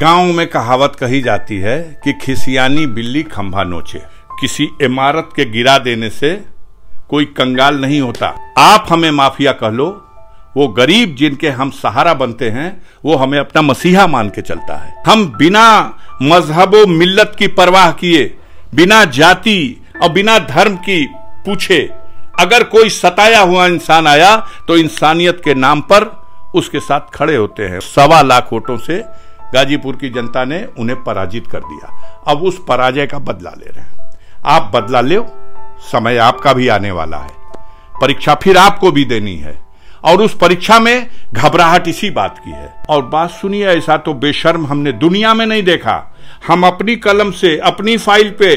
गांव में कहावत कही जाती है कि खिसियानी बिल्ली खंभा नोचे किसी इमारत के गिरा देने से कोई कंगाल नहीं होता आप हमें माफिया कह लो वो गरीब जिनके हम सहारा बनते हैं वो हमें अपना मसीहा मान के चलता है हम बिना मजहब मिल्लत की परवाह किए बिना जाति और बिना धर्म की पूछे अगर कोई सताया हुआ इंसान आया तो इंसानियत के नाम पर उसके साथ खड़े होते हैं सवा लाख वोटों से गाजीपुर की जनता ने उन्हें पराजित कर दिया अब उस पराजय का बदला ले रहे हैं आप बदला ले समय आपका भी आने वाला है परीक्षा फिर आपको भी देनी है और उस परीक्षा में घबराहट इसी बात की है और बात सुनिए ऐसा तो बेशर्म हमने दुनिया में नहीं देखा हम अपनी कलम से अपनी फाइल पे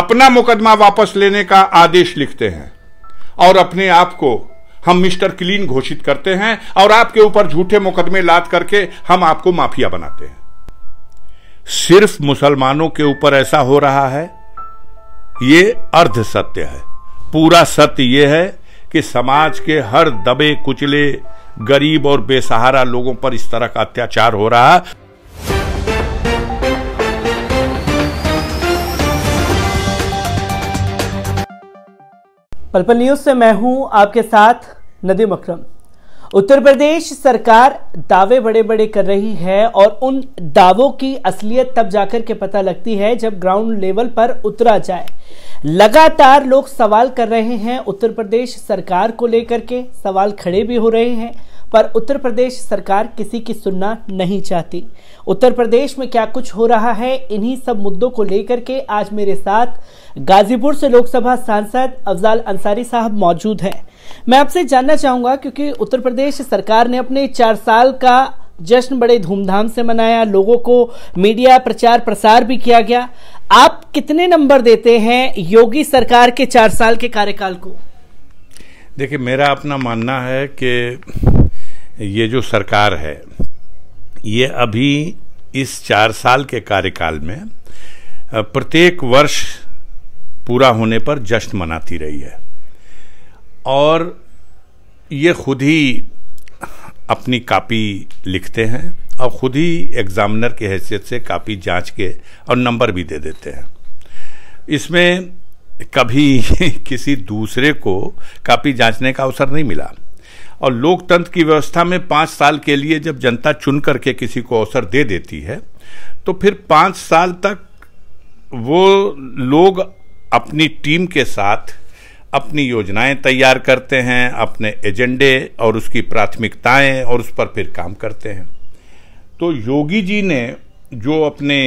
अपना मुकदमा वापस लेने का आदेश लिखते हैं और अपने आप को हम मिस्टर क्लीन घोषित करते हैं और आपके ऊपर झूठे मुकदमे लाद करके हम आपको माफिया बनाते हैं सिर्फ मुसलमानों के ऊपर ऐसा हो रहा है ये अर्ध सत्य है पूरा सत्य यह है कि समाज के हर दबे कुचले गरीब और बेसहारा लोगों पर इस तरह का अत्याचार हो रहा है पलपल न्यूज से मैं हूं आपके साथ नदीम अक्रम उत्तर प्रदेश सरकार दावे बड़े बड़े कर रही है और उन दावों की असलियत तब जाकर के पता लगती है जब ग्राउंड लेवल पर उतरा जाए लगातार लोग सवाल कर रहे हैं उत्तर प्रदेश सरकार को लेकर के सवाल खड़े भी हो रहे हैं पर उत्तर प्रदेश सरकार किसी की सुनना नहीं चाहती उत्तर प्रदेश में क्या कुछ हो रहा है इन्हीं सब मुद्दों को लेकर के आज मेरे साथ गाजीपुर से लोकसभा सांसद अफजाल अंसारी साहब मौजूद हैं मैं आपसे जानना चाहूंगा क्योंकि उत्तर प्रदेश सरकार ने अपने चार साल का जश्न बड़े धूमधाम से मनाया लोगों को मीडिया प्रचार प्रसार भी किया गया आप कितने नंबर देते हैं योगी सरकार के चार साल के कार्यकाल को देखिए मेरा अपना मानना है कि ये जो सरकार है ये अभी इस चार साल के कार्यकाल में प्रत्येक वर्ष पूरा होने पर जश्न मनाती रही है और ये खुद ही अपनी कापी लिखते हैं और ख़ुद ही एग्ज़ामिनर की हैसियत से कापी जांच के और नंबर भी दे देते हैं इसमें कभी किसी दूसरे को कापी जांचने का अवसर नहीं मिला और लोकतंत्र की व्यवस्था में पाँच साल के लिए जब जनता चुन करके किसी को अवसर दे देती है तो फिर पाँच साल तक वो लोग अपनी टीम के साथ अपनी योजनाएं तैयार करते हैं अपने एजेंडे और उसकी प्राथमिकताएं और उस पर फिर काम करते हैं तो योगी जी ने जो अपने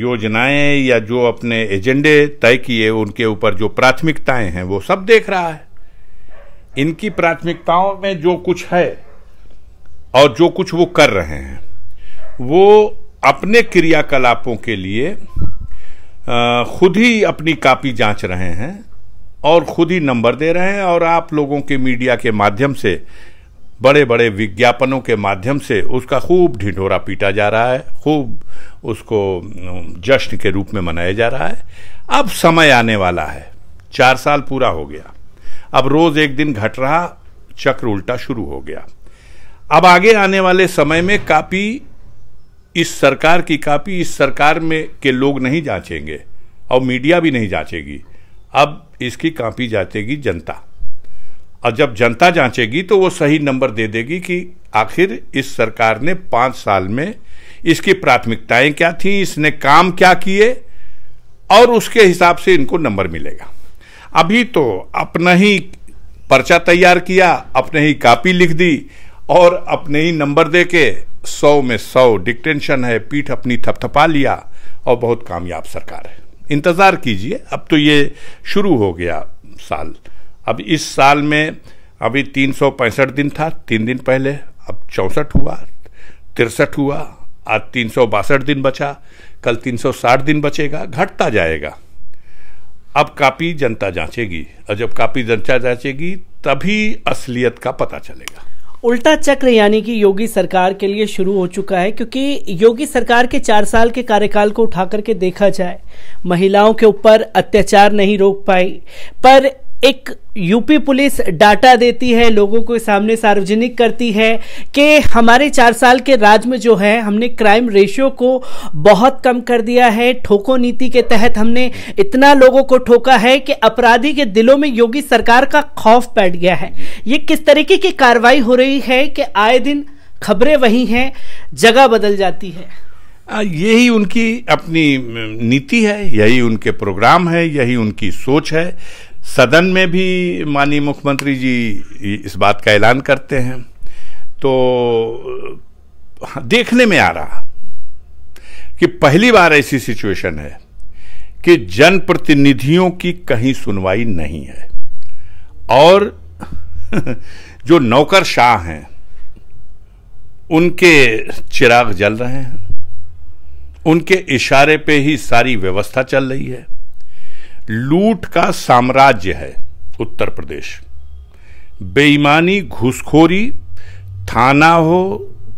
योजनाएं या जो अपने एजेंडे तय किए उनके ऊपर जो प्राथमिकताएं हैं वो सब देख रहा है इनकी प्राथमिकताओं में जो कुछ है और जो कुछ वो कर रहे हैं वो अपने क्रियाकलापों के लिए खुद ही अपनी कापी जांच रहे हैं और खुद ही नंबर दे रहे हैं और आप लोगों के मीडिया के माध्यम से बड़े बड़े विज्ञापनों के माध्यम से उसका खूब ढिंढोरा पीटा जा रहा है खूब उसको जश्न के रूप में मनाया जा रहा है अब समय आने वाला है चार साल पूरा हो गया अब रोज एक दिन घट रहा चक्र उल्टा शुरू हो गया अब आगे आने वाले समय में कापी इस सरकार की कापी इस सरकार में के लोग नहीं जांचेंगे और मीडिया भी नहीं जांचेगी अब इसकी कांपी जांचेगी जनता और जब जनता जांचेगी तो वो सही नंबर दे देगी कि आखिर इस सरकार ने पाँच साल में इसकी प्राथमिकताएं क्या थी इसने काम क्या किए और उसके हिसाब से इनको नंबर मिलेगा अभी तो अपना ही पर्चा तैयार किया अपने ही कापी लिख दी और अपने ही नंबर दे के सौ में सौ डिक्टेंशन है पीठ अपनी थपथपा लिया और बहुत कामयाब सरकार है इंतज़ार कीजिए अब तो ये शुरू हो गया साल अब इस साल में अभी तीन दिन था तीन दिन पहले अब चौंसठ हुआ तिरसठ हुआ आज तीन दिन बचा कल 360 दिन बचेगा घटता जाएगा अब कापी जनता जांचेगी और जब कापी जनता जांचेगी तभी असलियत का पता चलेगा उल्टा चक्र यानी कि योगी सरकार के लिए शुरू हो चुका है क्योंकि योगी सरकार के चार साल के कार्यकाल को उठा करके देखा जाए महिलाओं के ऊपर अत्याचार नहीं रोक पाई पर एक यूपी पुलिस डाटा देती है लोगों को सामने सार्वजनिक करती है कि हमारे चार साल के राज में जो है हमने क्राइम रेशियो को बहुत कम कर दिया है ठोको नीति के तहत हमने इतना लोगों को ठोका है कि अपराधी के दिलों में योगी सरकार का खौफ बैठ गया है ये किस तरीके की कार्रवाई हो रही है कि आए दिन खबरें वही हैं जगह बदल जाती है यही उनकी अपनी नीति है यही उनके प्रोग्राम है यही उनकी सोच है सदन में भी माननीय मुख्यमंत्री जी इस बात का ऐलान करते हैं तो देखने में आ रहा कि पहली बार ऐसी सिचुएशन है कि जनप्रतिनिधियों की कहीं सुनवाई नहीं है और जो नौकर शाह हैं उनके चिराग जल रहे हैं उनके इशारे पे ही सारी व्यवस्था चल रही है लूट का साम्राज्य है उत्तर प्रदेश बेईमानी घुसखोरी थाना हो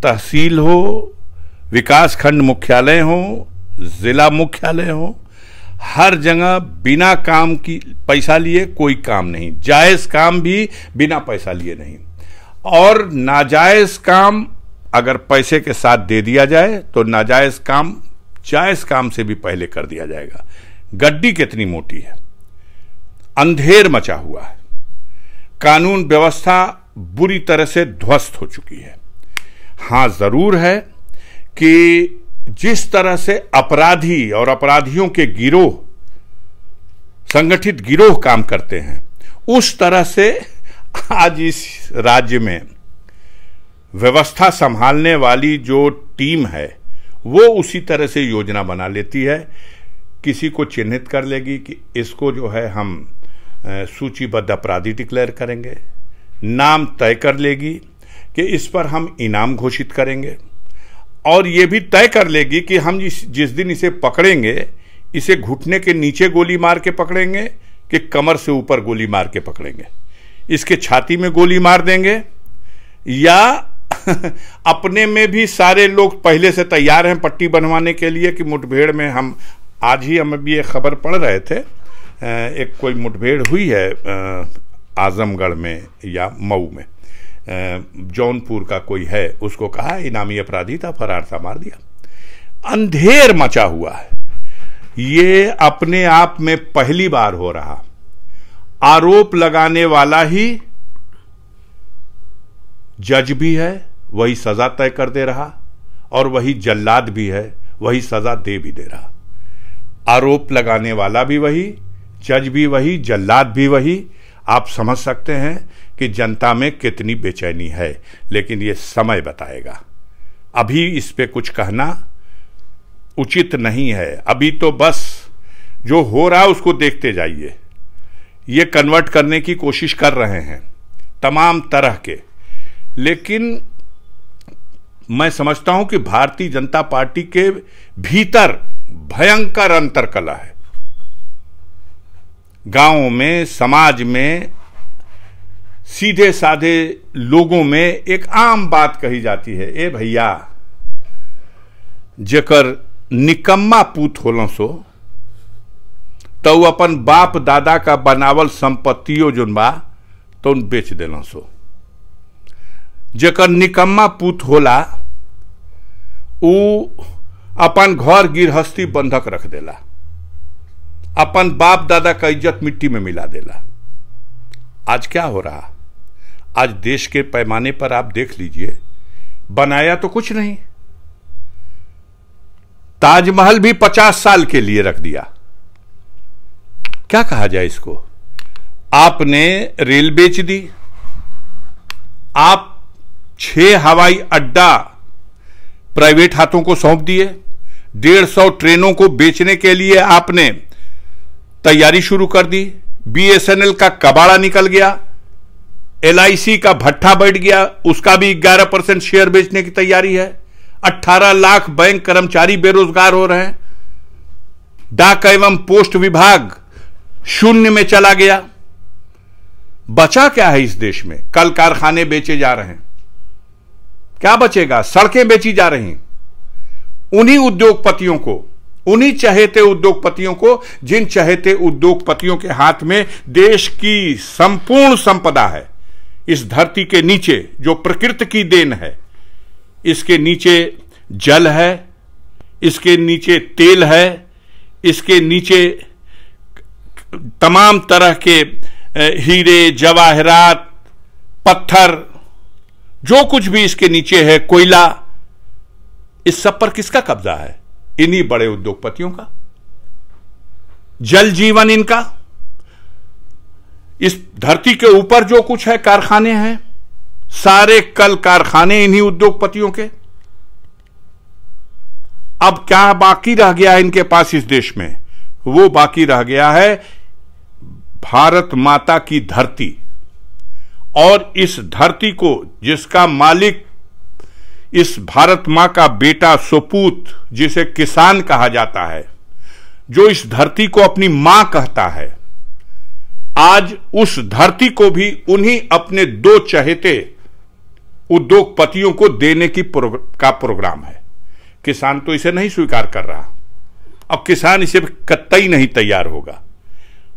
तहसील हो विकास खंड मुख्यालय हो जिला मुख्यालय हो हर जगह बिना काम की पैसा लिए कोई काम नहीं जायज काम भी बिना पैसा लिए नहीं और नाजायज काम अगर पैसे के साथ दे दिया जाए तो नाजायज काम जायज काम से भी पहले कर दिया जाएगा गड्डी कितनी मोटी है अंधेर मचा हुआ है कानून व्यवस्था बुरी तरह से ध्वस्त हो चुकी है हां जरूर है कि जिस तरह से अपराधी और अपराधियों के गिरोह संगठित गिरोह काम करते हैं उस तरह से आज इस राज्य में व्यवस्था संभालने वाली जो टीम है वो उसी तरह से योजना बना लेती है किसी को चिन्हित कर लेगी कि इसको जो है हम सूचीबद्ध अपराधी डिक्लेयर करेंगे नाम तय कर लेगी कि इस पर हम इनाम घोषित करेंगे और ये भी तय कर लेगी कि हम जिस जिस दिन इसे पकड़ेंगे इसे घुटने के नीचे गोली मार के पकड़ेंगे कि कमर से ऊपर गोली मार के पकड़ेंगे इसके छाती में गोली मार देंगे या अपने में भी सारे लोग पहले से तैयार हैं पट्टी बनवाने के लिए कि मुठभेड़ में हम आज ही हम अभी ये खबर पढ़ रहे थे एक कोई मुठभेड़ हुई है आजमगढ़ में या मऊ में जौनपुर का कोई है उसको कहा इनामी अपराधी था फरार था मार दिया अंधेर मचा हुआ है ये अपने आप में पहली बार हो रहा आरोप लगाने वाला ही जज भी है वही सजा तय कर दे रहा और वही जल्लाद भी है वही सजा दे भी दे रहा आरोप लगाने वाला भी वही जज भी वही जल्लाद भी वही आप समझ सकते हैं कि जनता में कितनी बेचैनी है लेकिन ये समय बताएगा अभी इस पे कुछ कहना उचित नहीं है अभी तो बस जो हो रहा है उसको देखते जाइए ये कन्वर्ट करने की कोशिश कर रहे हैं तमाम तरह के लेकिन मैं समझता हूं कि भारतीय जनता पार्टी के भीतर भयंकर अंतरकला है गांवों में समाज में सीधे साधे लोगों में एक आम बात कही जाती है ए भैया जेकर निकम्मा पूत होल सो तो अपन बाप दादा का बनावल संपत्तियों जोन बा तो उन बेच दिल सो जेकर निकम्मा पूत होला ऊ अपन घर गृहस्थी बंधक रख देला अपन बाप दादा का इज्जत मिट्टी में मिला देला आज क्या हो रहा आज देश के पैमाने पर आप देख लीजिए बनाया तो कुछ नहीं ताजमहल भी पचास साल के लिए रख दिया क्या कहा जाए इसको आपने रेल बेच दी आप छह हवाई अड्डा प्राइवेट हाथों को सौंप दिए डेढ़ सौ ट्रेनों को बेचने के लिए आपने तैयारी शुरू कर दी बीएसएनएल का कबाड़ा निकल गया एलआईसी का भट्ठा बैठ गया उसका भी 11 परसेंट शेयर बेचने की तैयारी है 18 लाख बैंक कर्मचारी बेरोजगार हो रहे हैं डाक एवं पोस्ट विभाग शून्य में चला गया बचा क्या है इस देश में कल कारखाने बेचे जा रहे हैं क्या बचेगा सड़कें बेची जा रही हैं उन्हीं उद्योगपतियों को उन्हीं चहेते उद्योगपतियों को जिन चहेते उद्योगपतियों के हाथ में देश की संपूर्ण संपदा है इस धरती के नीचे जो प्रकृति की देन है इसके नीचे जल है इसके नीचे तेल है इसके नीचे तमाम तरह के हीरे जवाहरात पत्थर जो कुछ भी इसके नीचे है कोयला इस सब पर किसका कब्जा है इन्हीं बड़े उद्योगपतियों का जल जीवन इनका इस धरती के ऊपर जो कुछ है कारखाने हैं सारे कल कारखाने इन्हीं उद्योगपतियों के अब क्या बाकी रह गया इनके पास इस देश में वो बाकी रह गया है भारत माता की धरती और इस धरती को जिसका मालिक इस भारत माँ का बेटा सोपूत जिसे किसान कहा जाता है जो इस धरती को अपनी मां कहता है आज उस धरती को भी उन्हीं अपने दो चहेते उद्योगपतियों को देने की प्रोग, का प्रोग्राम है किसान तो इसे नहीं स्वीकार कर रहा अब किसान इसे कतई नहीं तैयार होगा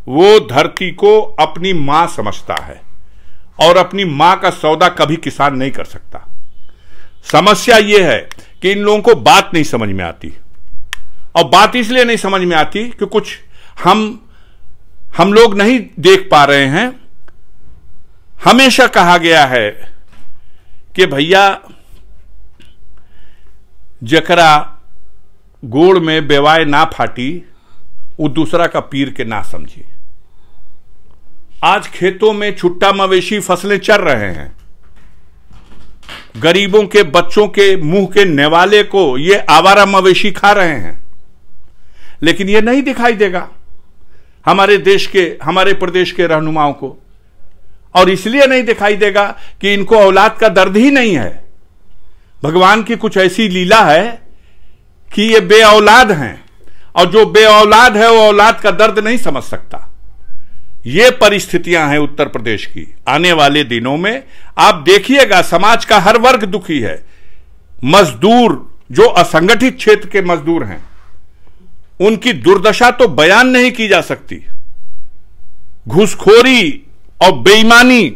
वो धरती को अपनी मां समझता है और अपनी मां का सौदा कभी किसान नहीं कर सकता समस्या यह है कि इन लोगों को बात नहीं समझ में आती और बात इसलिए नहीं समझ में आती कि कुछ हम हम लोग नहीं देख पा रहे हैं हमेशा कहा गया है कि भैया जकरा गोड़ में बेवाय ना फाटी वो दूसरा का पीर के ना समझे आज खेतों में छुट्टा मवेशी फसलें चर रहे हैं गरीबों के बच्चों के मुंह के नेवाले को ये आवारा मवेशी खा रहे हैं लेकिन ये नहीं दिखाई देगा हमारे देश के हमारे प्रदेश के रहनुमाओं को और इसलिए नहीं दिखाई देगा कि इनको औलाद का दर्द ही नहीं है भगवान की कुछ ऐसी लीला है कि ये बे औलाद हैं और जो बे औलाद है वो औलाद का दर्द नहीं समझ सकता ये परिस्थितियां हैं उत्तर प्रदेश की आने वाले दिनों में आप देखिएगा समाज का हर वर्ग दुखी है मजदूर जो असंगठित क्षेत्र के मजदूर हैं उनकी दुर्दशा तो बयान नहीं की जा सकती घुसखोरी और बेईमानी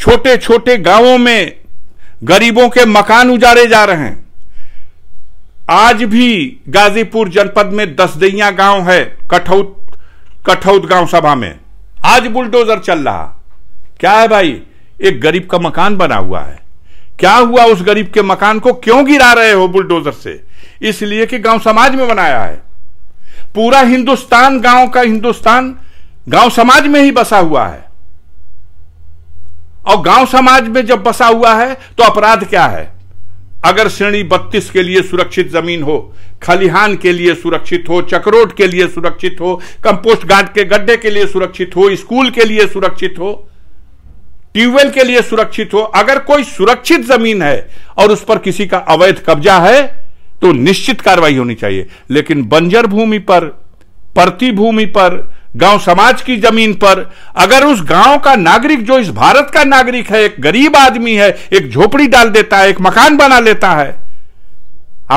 छोटे छोटे गांवों में गरीबों के मकान उजाड़े जा रहे हैं आज भी गाजीपुर जनपद में दसदैया गांव है कठौत कठौत गांव सभा में आज बुलडोजर चल रहा क्या है भाई एक गरीब का मकान बना हुआ है क्या हुआ उस गरीब के मकान को क्यों गिरा रहे हो बुलडोजर से इसलिए कि गांव समाज में बनाया है पूरा हिंदुस्तान गांव का हिंदुस्तान गांव समाज में ही बसा हुआ है और गांव समाज में जब बसा हुआ है तो अपराध क्या है अगर श्रेणी बत्तीस के लिए सुरक्षित जमीन हो खलिहान के लिए सुरक्षित हो चक्रोट के लिए सुरक्षित हो कंपोस्ट गार्ड के गड्ढे के लिए सुरक्षित हो स्कूल के लिए सुरक्षित हो ट्यूबवेल के लिए सुरक्षित हो अगर कोई सुरक्षित जमीन है और उस पर किसी का अवैध कब्जा है तो निश्चित कार्रवाई होनी चाहिए लेकिन बंजर भूमि पर परती भूमि पर गांव समाज की जमीन पर अगर उस गांव का नागरिक जो इस भारत का नागरिक है एक गरीब आदमी है एक झोपड़ी डाल देता है एक मकान बना लेता है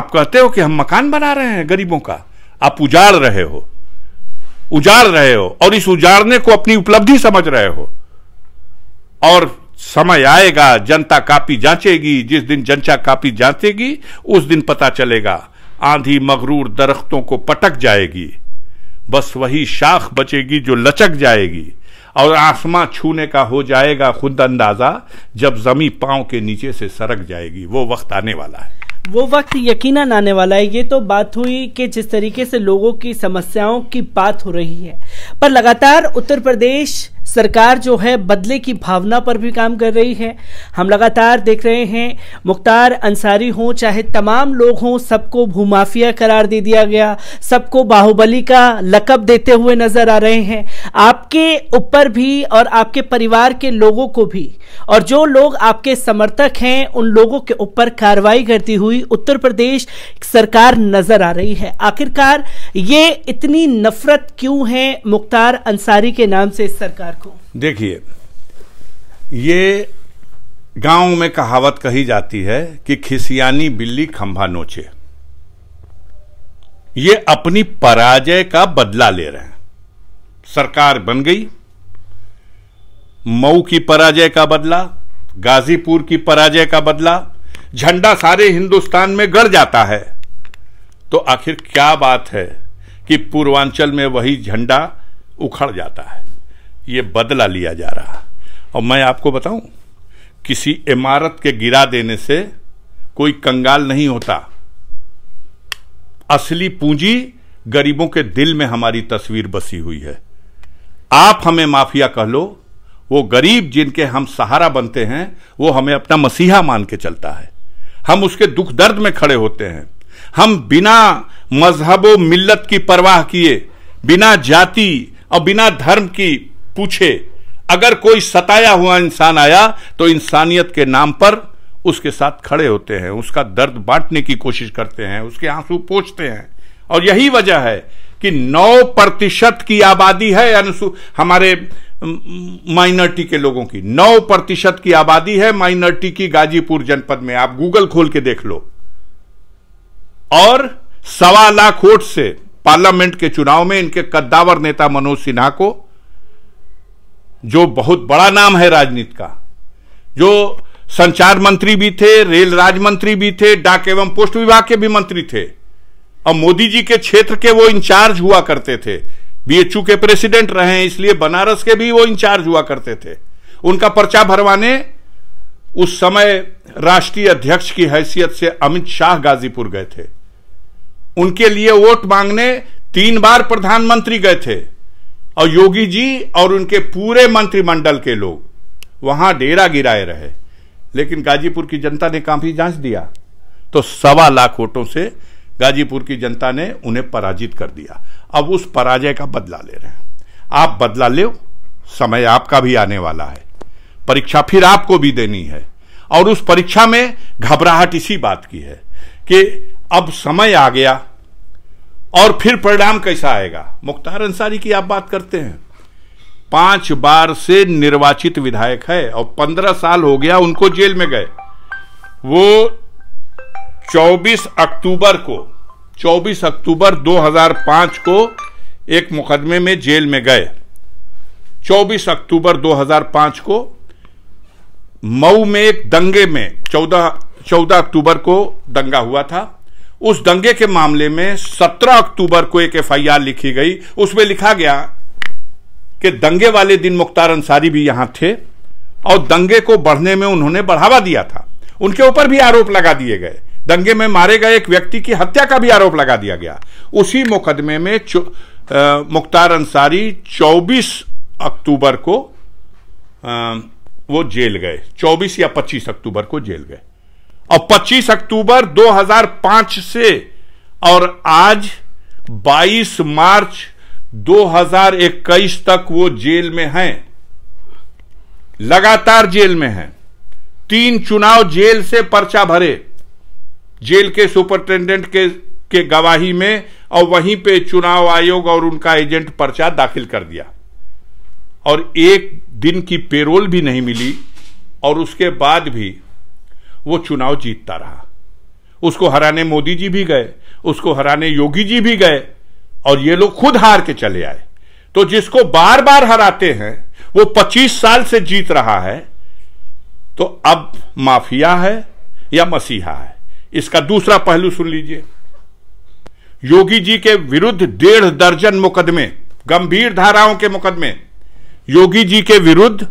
आप कहते हो कि हम मकान बना रहे हैं गरीबों का आप उजाड़ रहे हो उजाड़ रहे हो और इस उजाड़ने को अपनी उपलब्धि समझ रहे हो और समय आएगा जनता कापी जांचेगी जिस दिन जनता कापी जांचेगी उस दिन पता चलेगा आंधी मगरूर दरख्तों को पटक जाएगी बस वही शाख बचेगी जो लचक जाएगी और आसमां छूने का हो जाएगा खुद अंदाजा जब जमी पांव के नीचे से सरक जाएगी वो वक्त आने वाला है वो वक्त यकीनन आने वाला है ये तो बात हुई कि जिस तरीके से लोगों की समस्याओं की बात हो रही है पर लगातार उत्तर प्रदेश सरकार जो है बदले की भावना पर भी काम कर रही है हम लगातार देख रहे हैं मुख्तार अंसारी हों चाहे तमाम लोग हों सबको भूमाफिया करार दे दिया गया सबको बाहुबली का लकब देते हुए नजर आ रहे हैं आपके ऊपर भी और आपके परिवार के लोगों को भी और जो लोग आपके समर्थक हैं उन लोगों के ऊपर कार्रवाई करती हुई उत्तर प्रदेश सरकार नजर आ रही है आखिरकार ये इतनी नफरत क्यों है मुख्तार अंसारी के नाम से इस सरकार को देखिए ये गांव में कहावत कही जाती है कि खिसियानी बिल्ली खंभा नोचे ये अपनी पराजय का बदला ले रहे हैं सरकार बन गई मऊ की पराजय का बदला गाजीपुर की पराजय का बदला झंडा सारे हिंदुस्तान में गड़ जाता है तो आखिर क्या बात है कि पूर्वांचल में वही झंडा उखड़ जाता है ये बदला लिया जा रहा और मैं आपको बताऊं किसी इमारत के गिरा देने से कोई कंगाल नहीं होता असली पूंजी गरीबों के दिल में हमारी तस्वीर बसी हुई है आप हमें माफिया कह लो वो गरीब जिनके हम सहारा बनते हैं वो हमें अपना मसीहा मान के चलता है हम उसके दुख दर्द में खड़े होते हैं हम बिना मजहब मिल्लत की परवाह किए बिना जाति और बिना धर्म की पूछे अगर कोई सताया हुआ इंसान आया तो इंसानियत के नाम पर उसके साथ खड़े होते हैं उसका दर्द बांटने की कोशिश करते हैं उसके आंसू पोछते हैं और यही वजह है कि 9 प्रतिशत की आबादी है हमारे माइनॉरिटी के लोगों की नौ प्रतिशत की आबादी है माइनॉरिटी की गाजीपुर जनपद में आप गूगल खोल के देख लो और सवा लाख वोट से पार्लियामेंट के चुनाव में इनके कद्दावर नेता मनोज सिन्हा को जो बहुत बड़ा नाम है राजनीति का जो संचार मंत्री भी थे रेल राज्य मंत्री भी थे डाक एवं पोस्ट विभाग के भी मंत्री थे और मोदी जी के क्षेत्र के वो इंचार्ज हुआ करते थे बीएचयू के प्रेसिडेंट रहे हैं इसलिए बनारस के भी वो इंचार्ज हुआ करते थे उनका पर्चा भरवाने उस समय राष्ट्रीय अध्यक्ष की हैसियत से अमित शाह गाजीपुर गए थे उनके लिए वोट मांगने तीन बार प्रधानमंत्री गए थे और योगी जी और उनके पूरे मंत्रिमंडल के लोग वहां डेरा गिराए रहे लेकिन गाजीपुर की जनता ने काफी जांच दिया तो सवा लाख वोटों से गाजीपुर की जनता ने उन्हें पराजित कर दिया अब उस पराजय का बदला ले रहे हैं आप बदला ले समय आपका भी आने वाला है परीक्षा फिर आपको भी देनी है और उस परीक्षा में घबराहट इसी बात की है कि अब समय आ गया और फिर परिणाम कैसा आएगा मुख्तार अंसारी की आप बात करते हैं पांच बार से निर्वाचित विधायक है और पंद्रह साल हो गया उनको जेल में गए वो चौबीस अक्टूबर को 24 अक्टूबर 2005 को एक मुकदमे में जेल में गए 24 अक्टूबर 2005 को मऊ में एक दंगे में 14 14 अक्टूबर को दंगा हुआ था उस दंगे के मामले में 17 अक्टूबर को एक आर लिखी गई उसमें लिखा गया कि दंगे वाले दिन मुख्तार अंसारी भी यहां थे और दंगे को बढ़ने में उन्होंने बढ़ावा दिया था उनके ऊपर भी आरोप लगा दिए गए दंगे में मारे गए एक व्यक्ति की हत्या का भी आरोप लगा दिया गया उसी मुकदमे में मुख्तार अंसारी 24 अक्टूबर को आ, वो जेल गए 24 या 25 अक्टूबर को जेल गए और 25 अक्टूबर 2005 से और आज 22 मार्च 2021 तक वो जेल में हैं लगातार जेल में हैं तीन चुनाव जेल से पर्चा भरे जेल के सुपरिटेंडेंट के के गवाही में और वहीं पे चुनाव आयोग और उनका एजेंट पर्चा दाखिल कर दिया और एक दिन की पेरोल भी नहीं मिली और उसके बाद भी वो चुनाव जीतता रहा उसको हराने मोदी जी भी गए उसको हराने योगी जी भी गए और ये लोग खुद हार के चले आए तो जिसको बार बार हराते हैं वो 25 साल से जीत रहा है तो अब माफिया है या मसीहा है इसका दूसरा पहलू सुन लीजिए योगी जी के विरुद्ध डेढ़ दर्जन मुकदमे गंभीर धाराओं के मुकदमे योगी जी के विरुद्ध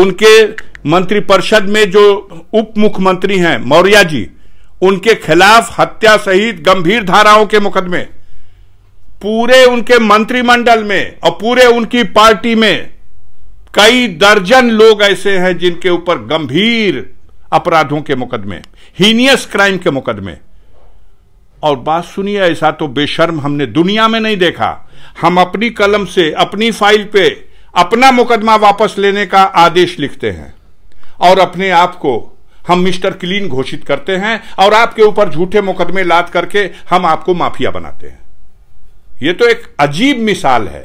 उनके मंत्रिपरिषद में जो उप मुख्यमंत्री हैं मौर्या जी उनके खिलाफ हत्या सहित गंभीर धाराओं के मुकदमे पूरे उनके मंत्रिमंडल में और पूरे उनकी पार्टी में कई दर्जन लोग ऐसे हैं जिनके ऊपर गंभीर अपराधों के मुकदमे हीनियस क्राइम के मुकदमे और बात सुनिए ऐसा तो बेशर्म हमने दुनिया में नहीं देखा हम अपनी कलम से अपनी फाइल पे अपना मुकदमा वापस लेने का आदेश लिखते हैं और अपने आप को हम मिस्टर क्लीन घोषित करते हैं और आपके ऊपर झूठे मुकदमे लाद करके हम आपको माफिया बनाते हैं यह तो एक अजीब मिसाल है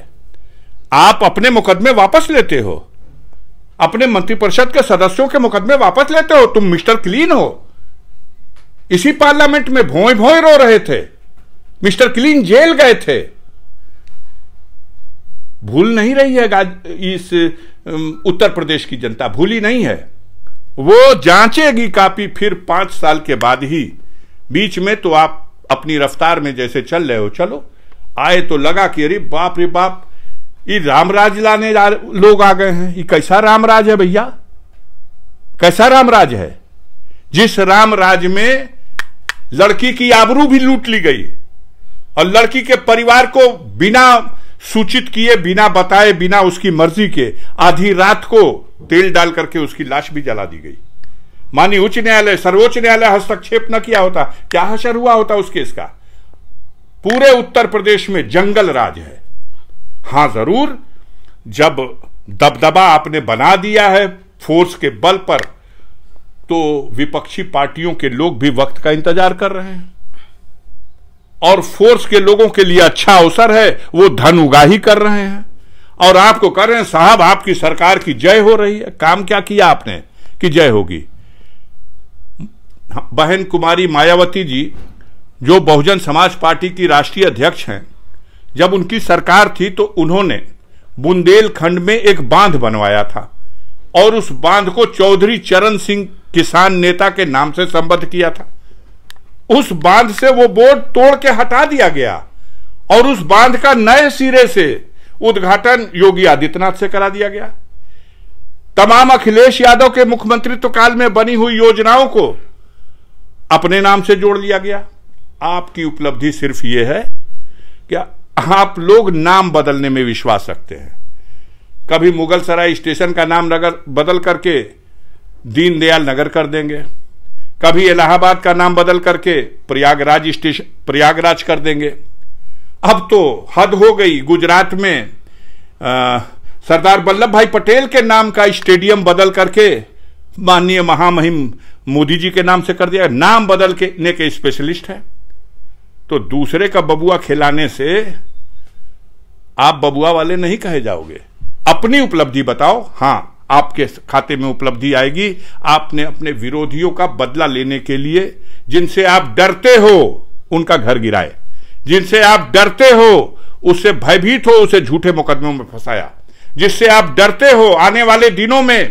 आप अपने मुकदमे वापस लेते हो अपने मंत्रिपरिषद के सदस्यों के मुकदमे वापस लेते हो तुम मिस्टर क्लीन हो इसी पार्लियामेंट में भोए भोए रो रहे थे मिस्टर क्लीन जेल गए थे भूल नहीं रही है इस उत्तर प्रदेश की जनता भूली नहीं है वो जांचेगी कापी फिर पांच साल के बाद ही बीच में तो आप अपनी रफ्तार में जैसे चल रहे हो चलो आए तो लगा कि अरे बाप रे बाप ये रामराज लाने लोग आ गए हैं ये कैसा रामराज है भैया कैसा रामराज है जिस रामराज में लड़की की आबरू भी लूट ली गई और लड़की के परिवार को बिना सूचित किए बिना बताए बिना उसकी मर्जी के आधी रात को तेल डाल करके उसकी लाश भी जला दी गई माननीय उच्च न्यायालय सर्वोच्च न्यायालय हस्तक्षेप न किया होता क्या हसर हुआ होता उस केस का पूरे उत्तर प्रदेश में जंगल राज है हाँ जरूर जब दबदबा आपने बना दिया है फोर्स के बल पर तो विपक्षी पार्टियों के लोग भी वक्त का इंतजार कर रहे हैं और फोर्स के लोगों के लिए अच्छा अवसर है वो धन उगाही कर रहे हैं और आपको कर रहे हैं साहब आपकी सरकार की जय हो रही है काम क्या किया आपने कि जय होगी बहन कुमारी मायावती जी जो बहुजन समाज पार्टी की राष्ट्रीय अध्यक्ष हैं जब उनकी सरकार थी तो उन्होंने बुंदेलखंड में एक बांध बनवाया था और उस बांध को चौधरी चरण सिंह किसान नेता के नाम से संबद्ध किया था उस बांध से वो बोर्ड तोड़ के हटा दिया गया और उस बांध का नए सिरे से उद्घाटन योगी आदित्यनाथ से करा दिया गया तमाम अखिलेश यादव के तो काल में बनी हुई योजनाओं को अपने नाम से जोड़ लिया गया आपकी उपलब्धि सिर्फ यह है क्या आप लोग नाम बदलने में विश्वास रखते हैं कभी मुगल सराय स्टेशन का नाम नगर बदल करके दीनदयाल नगर कर देंगे कभी इलाहाबाद का नाम बदल करके प्रयागराज स्टेशन प्रयागराज कर देंगे अब तो हद हो गई गुजरात में सरदार वल्लभ भाई पटेल के नाम का स्टेडियम बदल करके माननीय महामहिम मोदी जी के नाम से कर दिया नाम बदल के ने के स्पेशलिस्ट है तो दूसरे का बबुआ खिलाने से आप बबुआ वाले नहीं कहे जाओगे अपनी उपलब्धि बताओ हां आपके खाते में उपलब्धि आएगी आपने अपने विरोधियों का बदला लेने के लिए जिनसे आप डरते हो उनका घर गिराए जिनसे आप डरते हो उससे भयभीत हो उसे झूठे मुकदमों में फंसाया जिससे आप डरते हो आने वाले दिनों में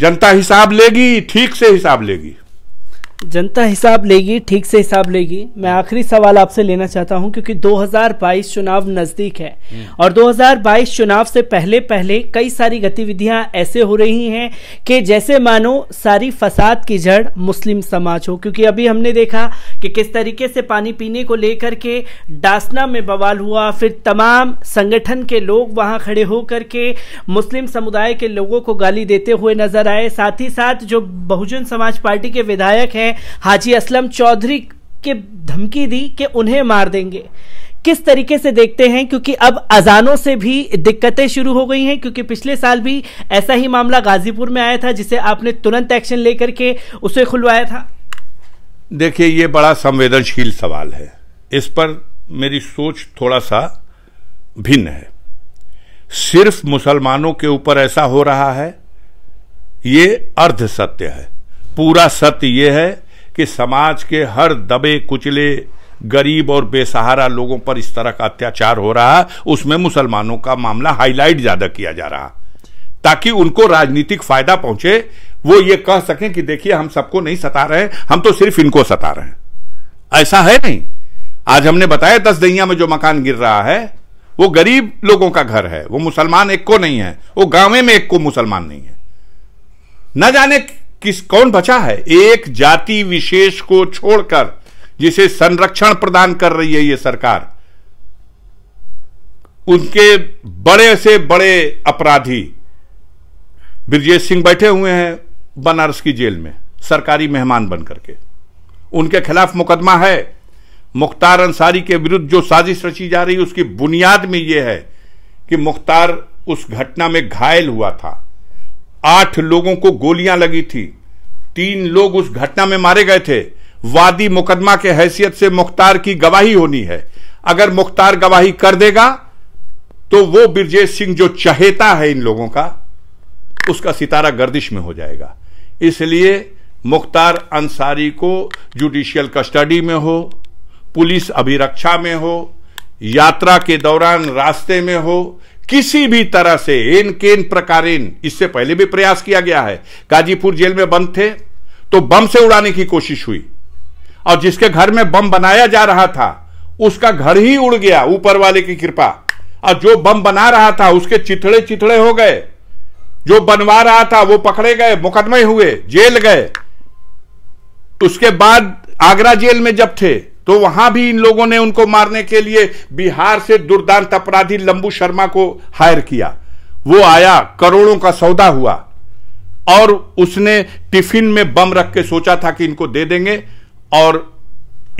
जनता हिसाब लेगी ठीक से हिसाब लेगी जनता हिसाब लेगी ठीक से हिसाब लेगी मैं आखिरी सवाल आपसे लेना चाहता हूं क्योंकि 2022 चुनाव नजदीक है हम्म। और 2022 चुनाव से पहले पहले कई सारी गतिविधियां ऐसे हो रही हैं कि जैसे मानो सारी फसाद की जड़ मुस्लिम समाज हो क्योंकि अभी हमने देखा कि किस तरीके से पानी पीने को लेकर के डासना में बवाल हुआ फिर तमाम संगठन के लोग वहां खड़े होकर के मुस्लिम समुदाय के लोगों को गाली देते हुए नजर आए साथ ही साथ जो बहुजन समाज पार्टी के विधायक हैं ने हाजी असलम चौधरी के धमकी दी कि उन्हें मार देंगे किस तरीके से देखते हैं क्योंकि अब अजानों से भी दिक्कतें शुरू हो गई हैं क्योंकि पिछले साल भी ऐसा ही मामला गाजीपुर में आया था जिसे आपने तुरंत एक्शन लेकर के उसे खुलवाया था देखिए ये बड़ा संवेदनशील सवाल है इस पर मेरी सोच थोड़ा सा भिन्न है सिर्फ मुसलमानों के ऊपर ऐसा हो रहा है ये अर्ध सत्य है पूरा सत्य ये है कि समाज के हर दबे कुचले गरीब और बेसहारा लोगों पर इस तरह का अत्याचार हो रहा उसमें मुसलमानों का मामला हाईलाइट ज्यादा किया जा रहा ताकि उनको राजनीतिक फायदा पहुंचे वो ये कह सकें कि देखिए हम सबको नहीं सता रहे हम तो सिर्फ इनको सता रहे हैं ऐसा है नहीं आज हमने बताया दस दैया में जो मकान गिर रहा है वो गरीब लोगों का घर है वो मुसलमान एक को नहीं है वो गांवे में एक को मुसलमान नहीं है न जाने किस कौन बचा है एक जाति विशेष को छोड़कर जिसे संरक्षण प्रदान कर रही है ये सरकार उनके बड़े से बड़े अपराधी ब्रजेश सिंह बैठे हुए हैं बनारस की जेल में सरकारी मेहमान बनकर के उनके खिलाफ मुकदमा है मुख्तार अंसारी के विरुद्ध जो साजिश रची जा रही है उसकी बुनियाद में यह है कि मुख्तार उस घटना में घायल हुआ था आठ लोगों को गोलियां लगी थी तीन लोग उस घटना में मारे गए थे वादी मुकदमा के हैसियत से मुख्तार की गवाही होनी है अगर मुख्तार गवाही कर देगा तो वो ब्रजेश सिंह जो चहेता है इन लोगों का उसका सितारा गर्दिश में हो जाएगा इसलिए मुख्तार अंसारी को जुडिशियल कस्टडी में हो पुलिस अभिरक्षा में हो यात्रा के दौरान रास्ते में हो किसी भी तरह से इन केन प्रकारेन इससे पहले भी प्रयास किया गया है गाजीपुर जेल में बंद थे तो बम से उड़ाने की कोशिश हुई और जिसके घर में बम बनाया जा रहा था उसका घर ही उड़ गया ऊपर वाले की कृपा और जो बम बना रहा था उसके चिथड़े चिथड़े हो गए जो बनवा रहा था वो पकड़े गए मुकदमे हुए जेल गए उसके बाद आगरा जेल में जब थे तो वहां भी इन लोगों ने उनको मारने के लिए बिहार से दुर्दांत अपराधी लंबू शर्मा को हायर किया वो आया करोड़ों का सौदा हुआ और उसने टिफिन में बम रख के सोचा था कि इनको दे देंगे और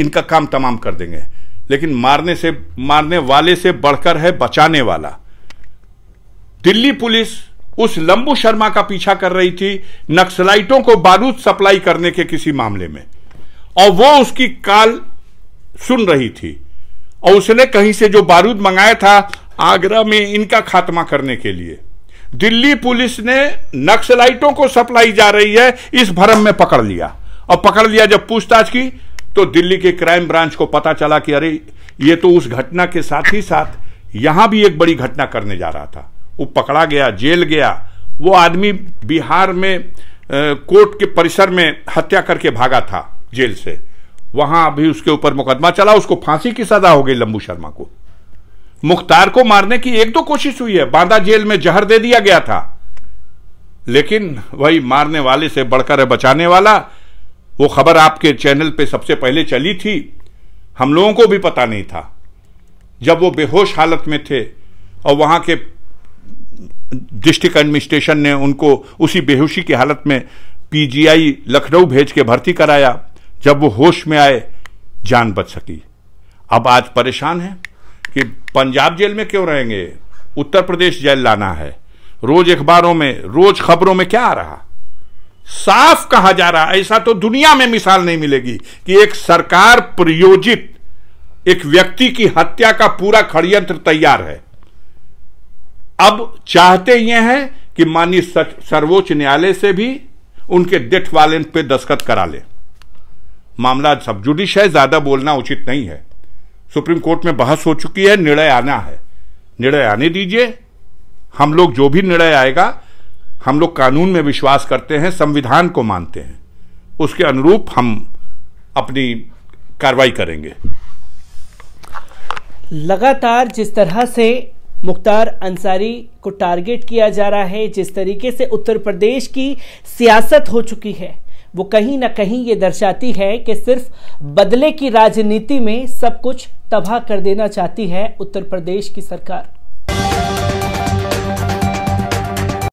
इनका काम तमाम कर देंगे लेकिन मारने से मारने वाले से बढ़कर है बचाने वाला दिल्ली पुलिस उस लंबू शर्मा का पीछा कर रही थी नक्सलाइटों को बारूद सप्लाई करने के किसी मामले में और वो उसकी काल सुन रही थी और उसने कहीं से जो बारूद मंगाया था आगरा में इनका खात्मा करने के लिए दिल्ली पुलिस ने नक्सलाइटों को सप्लाई जा रही है इस भरम में पकड़ लिया और पकड़ लिया जब पूछताछ की तो दिल्ली के क्राइम ब्रांच को पता चला कि अरे ये तो उस घटना के साथ ही साथ यहां भी एक बड़ी घटना करने जा रहा था वो पकड़ा गया जेल गया वो आदमी बिहार में कोर्ट के परिसर में हत्या करके भागा था जेल से वहां अभी उसके ऊपर मुकदमा चला उसको फांसी की सजा हो गई लंबू शर्मा को मुख्तार को मारने की एक दो कोशिश हुई है बांदा जेल में जहर दे दिया गया था लेकिन वही मारने वाले से बढ़कर है बचाने वाला वो खबर आपके चैनल पे सबसे पहले चली थी हम लोगों को भी पता नहीं था जब वो बेहोश हालत में थे और वहां के डिस्ट्रिक्ट एडमिनिस्ट्रेशन ने उनको उसी बेहोशी की हालत में पीजीआई लखनऊ भेज के भर्ती कराया जब वो होश में आए जान बच सकी अब आज परेशान है कि पंजाब जेल में क्यों रहेंगे उत्तर प्रदेश जेल लाना है रोज अखबारों में रोज खबरों में क्या आ रहा साफ कहा जा रहा ऐसा तो दुनिया में मिसाल नहीं मिलेगी कि एक सरकार प्रयोजित एक व्यक्ति की हत्या का पूरा षडयंत्र तैयार है अब चाहते यह है कि माननीय सर्वोच्च न्यायालय से भी उनके डेथ वालेंट पे दस्खत करा लें मामला सब जुडिश है ज़्यादा बोलना उचित नहीं है सुप्रीम कोर्ट में बहस हो चुकी है निर्णय आना है निर्णय आने दीजिए हम लोग जो भी निर्णय आएगा हम लोग कानून में विश्वास करते हैं संविधान को मानते हैं उसके अनुरूप हम अपनी कार्रवाई करेंगे लगातार जिस तरह से मुख्तार अंसारी को टारगेट किया जा रहा है जिस तरीके से उत्तर प्रदेश की सियासत हो चुकी है वो कहीं ना कहीं ये दर्शाती है कि सिर्फ बदले की राजनीति में सब कुछ तबाह कर देना चाहती है उत्तर प्रदेश की सरकार